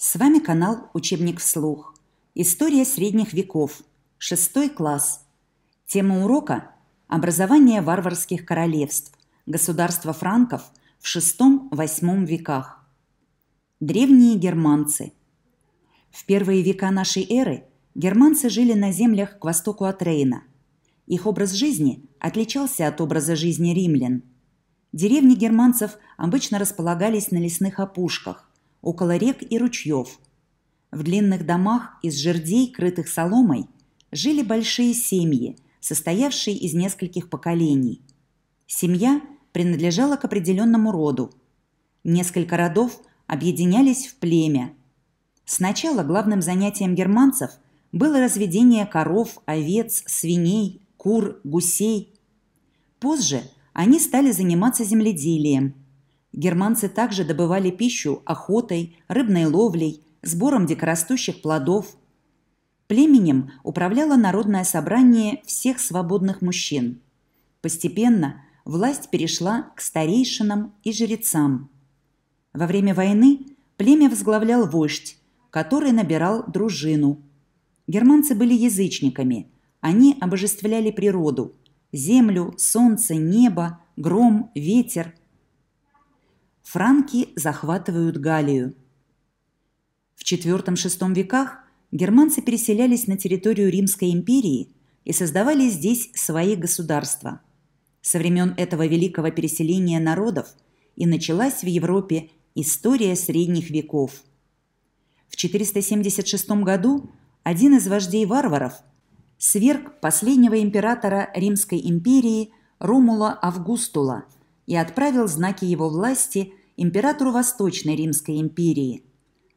С вами канал «Учебник вслух». История средних веков. Шестой класс. Тема урока – образование варварских королевств, государства франков в шестом, восьмом веках. Древние германцы. В первые века нашей эры германцы жили на землях к востоку от Рейна. Их образ жизни отличался от образа жизни римлян. Деревни германцев обычно располагались на лесных опушках, около рек и ручьев. В длинных домах из жердей, крытых соломой, жили большие семьи, состоявшие из нескольких поколений. Семья принадлежала к определенному роду. Несколько родов объединялись в племя. Сначала главным занятием германцев было разведение коров, овец, свиней, кур, гусей. Позже они стали заниматься земледелием, Германцы также добывали пищу охотой, рыбной ловлей, сбором дикорастущих плодов. Племенем управляло народное собрание всех свободных мужчин. Постепенно власть перешла к старейшинам и жрецам. Во время войны племя возглавлял вождь, который набирал дружину. Германцы были язычниками. Они обожествляли природу – землю, солнце, небо, гром, ветер, Франки захватывают Галлию. В IV-VI веках германцы переселялись на территорию Римской империи и создавали здесь свои государства. Со времен этого великого переселения народов и началась в Европе история средних веков. В 476 году один из вождей варваров сверг последнего императора Римской империи Ромула Августула и отправил знаки его власти императору Восточной Римской империи.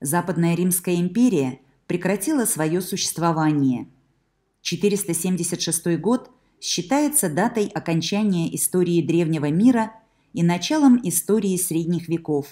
Западная Римская империя прекратила свое существование. 476 год считается датой окончания истории Древнего мира и началом истории Средних веков.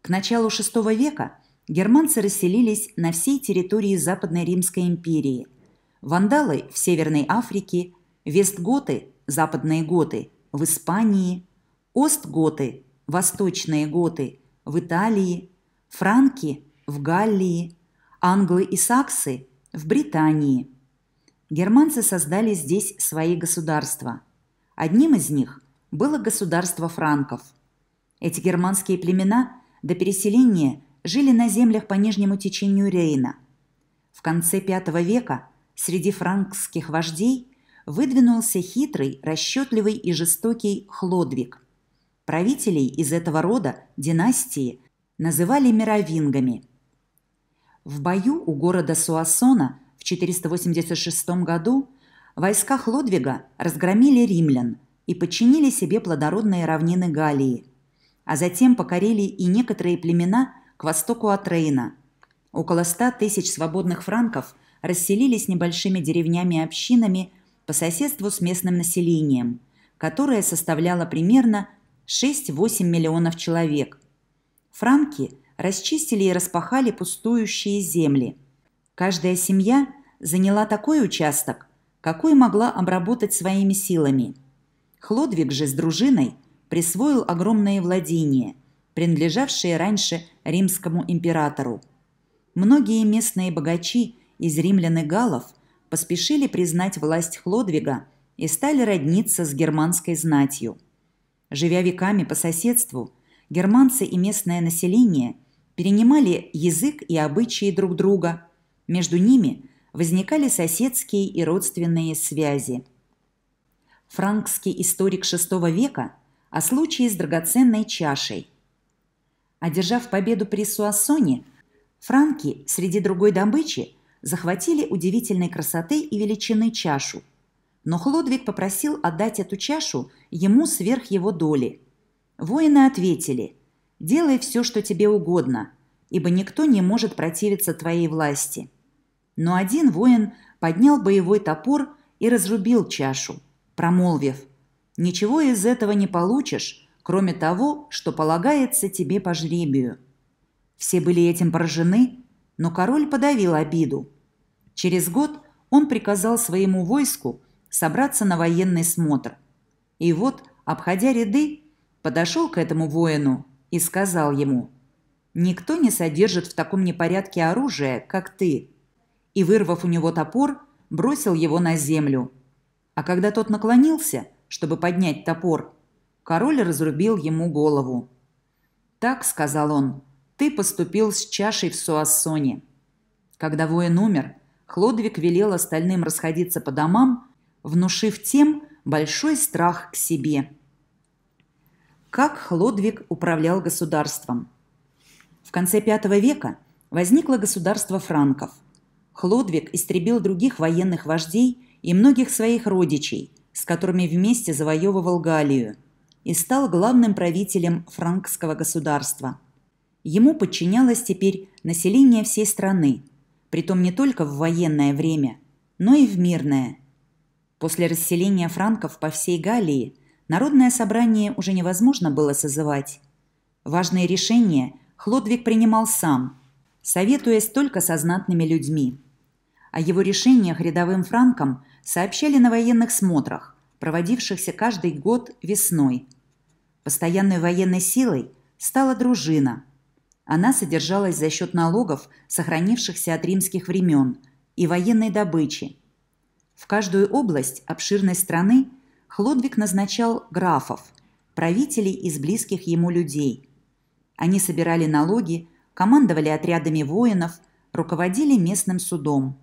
К началу VI века германцы расселились на всей территории Западной Римской империи. Вандалы в Северной Африке, Вестготы, Западные Готы в Испании, Остготы восточные готы в Италии, франки в Галлии, англы и саксы в Британии. Германцы создали здесь свои государства. Одним из них было государство франков. Эти германские племена до переселения жили на землях по нижнему течению Рейна. В конце V века среди франкских вождей выдвинулся хитрый, расчетливый и жестокий Хлодвиг, Правителей из этого рода, династии, называли мировингами. В бою у города Суассона в 486 году войска Хлодвига разгромили римлян и подчинили себе плодородные равнины Галлии, а затем покорили и некоторые племена к востоку от Рейна. Около ста тысяч свободных франков расселились небольшими деревнями-общинами по соседству с местным населением, которое составляло примерно 6-8 миллионов человек. Франки расчистили и распахали пустующие земли. Каждая семья заняла такой участок, какой могла обработать своими силами. Хлодвиг же с дружиной присвоил огромные владения, принадлежавшие раньше римскому императору. Многие местные богачи из римлян и галлов поспешили признать власть Хлодвига и стали родниться с германской знатью. Живя веками по соседству, германцы и местное население перенимали язык и обычаи друг друга. Между ними возникали соседские и родственные связи. Франкский историк VI века о случае с драгоценной чашей. Одержав победу при Суассоне, франки среди другой добычи захватили удивительной красоты и величины чашу – но Хлодвиг попросил отдать эту чашу ему сверх его доли. Воины ответили «Делай все, что тебе угодно, ибо никто не может противиться твоей власти». Но один воин поднял боевой топор и разрубил чашу, промолвив «Ничего из этого не получишь, кроме того, что полагается тебе по жребию». Все были этим поражены, но король подавил обиду. Через год он приказал своему войску – собраться на военный смотр. И вот, обходя ряды, подошел к этому воину и сказал ему, «Никто не содержит в таком непорядке оружие, как ты». И, вырвав у него топор, бросил его на землю. А когда тот наклонился, чтобы поднять топор, король разрубил ему голову. «Так», — сказал он, — «ты поступил с чашей в Суассоне». Когда воин умер, Хлодвиг велел остальным расходиться по домам, внушив тем большой страх к себе. Как Хлодвиг управлял государством? В конце V века возникло государство франков. Хлодвиг истребил других военных вождей и многих своих родичей, с которыми вместе завоевывал Галлию, и стал главным правителем франкского государства. Ему подчинялось теперь население всей страны, притом не только в военное время, но и в мирное – После расселения франков по всей Галлии народное собрание уже невозможно было созывать. Важные решения Хлодвиг принимал сам, советуясь только со знатными людьми. О его решениях рядовым франкам сообщали на военных смотрах, проводившихся каждый год весной. Постоянной военной силой стала дружина. Она содержалась за счет налогов, сохранившихся от римских времен, и военной добычи – в каждую область обширной страны Хлодвиг назначал графов, правителей из близких ему людей. Они собирали налоги, командовали отрядами воинов, руководили местным судом.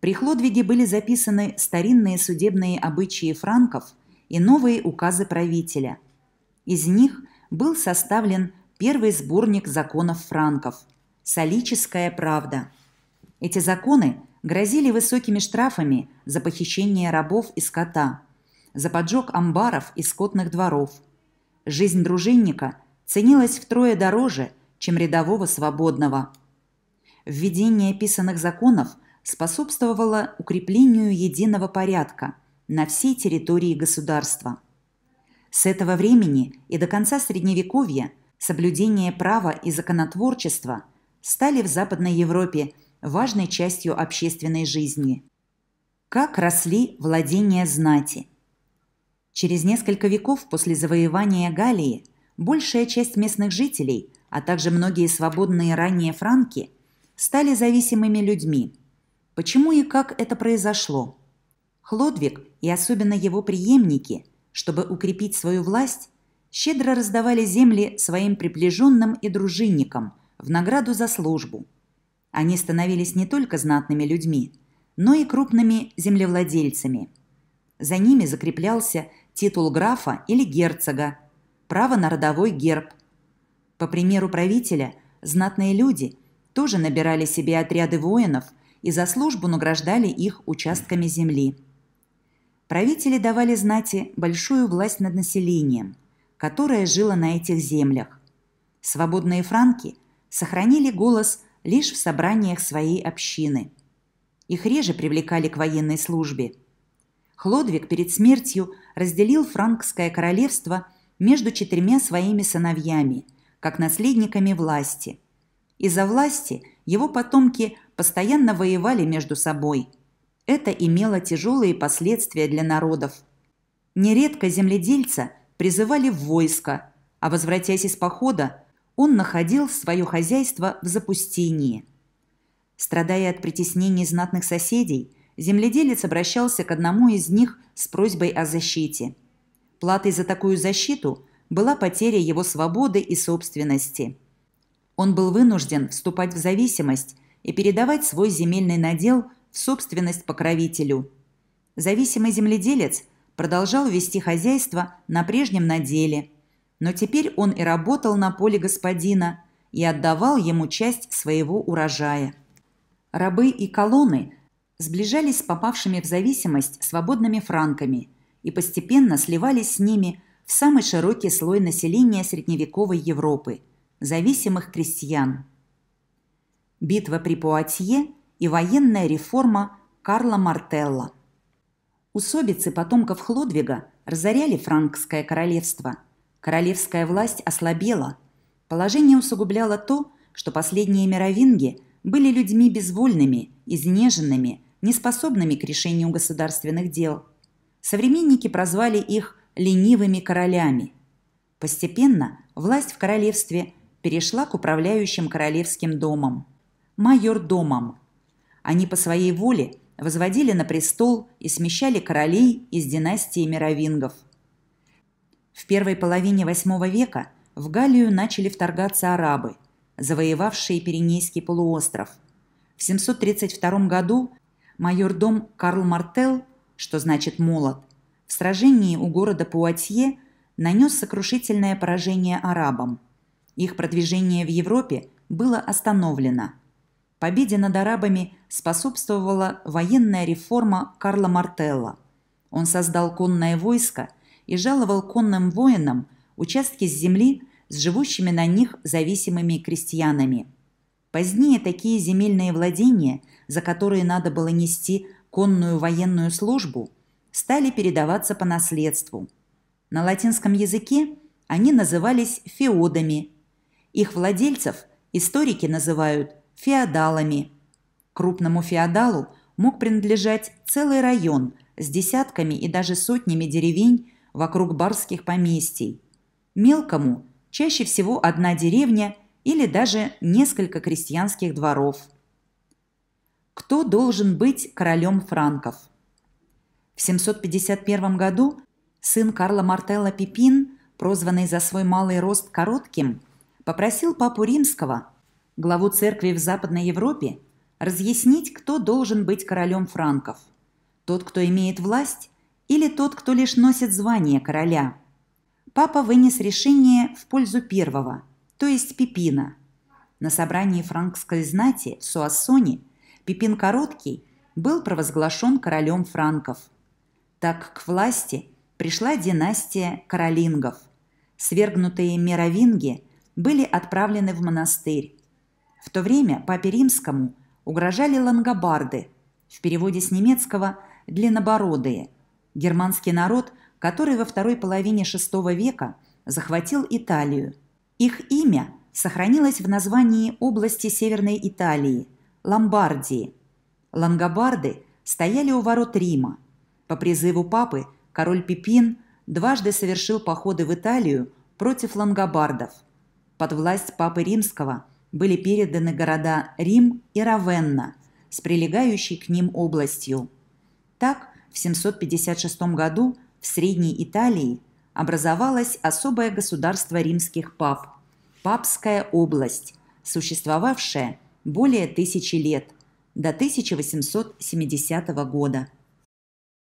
При Хлодвиге были записаны старинные судебные обычаи франков и новые указы правителя. Из них был составлен первый сборник законов франков – «Солическая правда». Эти законы грозили высокими штрафами за похищение рабов и скота, за поджог амбаров и скотных дворов. Жизнь дружинника ценилась втрое дороже, чем рядового свободного. Введение писанных законов способствовало укреплению единого порядка на всей территории государства. С этого времени и до конца Средневековья соблюдение права и законотворчества стали в Западной Европе – важной частью общественной жизни. Как росли владения знати? Через несколько веков после завоевания Галлии большая часть местных жителей, а также многие свободные ранее франки, стали зависимыми людьми. Почему и как это произошло? Хлодвиг и особенно его преемники, чтобы укрепить свою власть, щедро раздавали земли своим приближенным и дружинникам в награду за службу – они становились не только знатными людьми, но и крупными землевладельцами. За ними закреплялся титул графа или герцога, право на родовой герб. По примеру правителя, знатные люди тоже набирали себе отряды воинов и за службу награждали их участками земли. Правители давали знати большую власть над населением, которое жило на этих землях. Свободные франки сохранили голос лишь в собраниях своей общины. Их реже привлекали к военной службе. Хлодвиг перед смертью разделил франкское королевство между четырьмя своими сыновьями, как наследниками власти. Из-за власти его потомки постоянно воевали между собой. Это имело тяжелые последствия для народов. Нередко земледельца призывали в войско, а возвратясь из похода, он находил свое хозяйство в запустении. Страдая от притеснений знатных соседей, земледелец обращался к одному из них с просьбой о защите. Платой за такую защиту была потеря его свободы и собственности. Он был вынужден вступать в зависимость и передавать свой земельный надел в собственность покровителю. Зависимый земледелец продолжал вести хозяйство на прежнем наделе – но теперь он и работал на поле господина и отдавал ему часть своего урожая. Рабы и колонны сближались с попавшими в зависимость свободными франками и постепенно сливались с ними в самый широкий слой населения средневековой Европы – зависимых крестьян. Битва при Пуатье и военная реформа Карла Мартелла. Усобицы потомков Хлодвига разоряли франкское королевство – Королевская власть ослабела. Положение усугубляло то, что последние мировинги были людьми безвольными, изнеженными, неспособными к решению государственных дел. Современники прозвали их «ленивыми королями». Постепенно власть в королевстве перешла к управляющим королевским домом – майордомам. Они по своей воле возводили на престол и смещали королей из династии мировингов – в первой половине VIII века в Галлию начали вторгаться арабы, завоевавшие Пиренейский полуостров. В 732 году майордом Карл Мартел, что значит «молот», в сражении у города Пуатье нанес сокрушительное поражение арабам. Их продвижение в Европе было остановлено. Победе над арабами способствовала военная реформа Карла Мартелла. Он создал конное войско – и жаловал конным воинам участки с земли с живущими на них зависимыми крестьянами. Позднее такие земельные владения, за которые надо было нести конную военную службу, стали передаваться по наследству. На латинском языке они назывались феодами. Их владельцев историки называют феодалами. Крупному феодалу мог принадлежать целый район с десятками и даже сотнями деревень вокруг барских поместий. Мелкому чаще всего одна деревня или даже несколько крестьянских дворов. Кто должен быть королем франков? В 751 году сын Карла Мартелла Пипин, прозванный за свой малый рост коротким, попросил папу римского, главу церкви в Западной Европе, разъяснить, кто должен быть королем франков. Тот, кто имеет власть или тот, кто лишь носит звание короля. Папа вынес решение в пользу первого, то есть Пипина. На собрании франкской знати в Суассоне Пипин Короткий был провозглашен королем франков. Так к власти пришла династия королингов. Свергнутые мировинги были отправлены в монастырь. В то время папе римскому угрожали лангобарды, в переводе с немецкого «длиннобородые», германский народ, который во второй половине VI века захватил Италию. Их имя сохранилось в названии области Северной Италии – Ломбардии. Лангобарды стояли у ворот Рима. По призыву папы король Пипин дважды совершил походы в Италию против лангобардов. Под власть папы римского были переданы города Рим и Равенна с прилегающей к ним областью. Так – в 756 году в Средней Италии образовалось особое государство римских пап – Папская область, существовавшая более тысячи лет, до 1870 года.